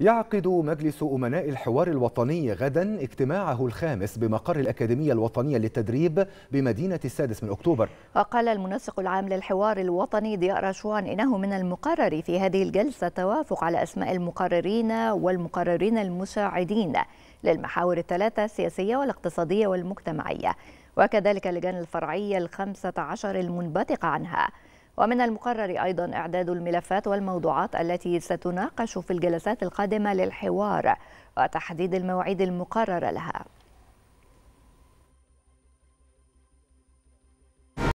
يعقد مجلس أمناء الحوار الوطني غدا اجتماعه الخامس بمقر الأكاديمية الوطنية للتدريب بمدينة السادس من أكتوبر وقال المنسق العام للحوار الوطني ضياء رشوان إنه من المقرر في هذه الجلسة توافق على أسماء المقررين والمقررين المساعدين للمحاور الثلاثة السياسية والاقتصادية والمجتمعية وكذلك اللجان الفرعية الخمسة عشر المنبثقة عنها ومن المقرر أيضا إعداد الملفات والموضوعات التي ستناقش في الجلسات القادمة للحوار وتحديد المواعيد المقررة لها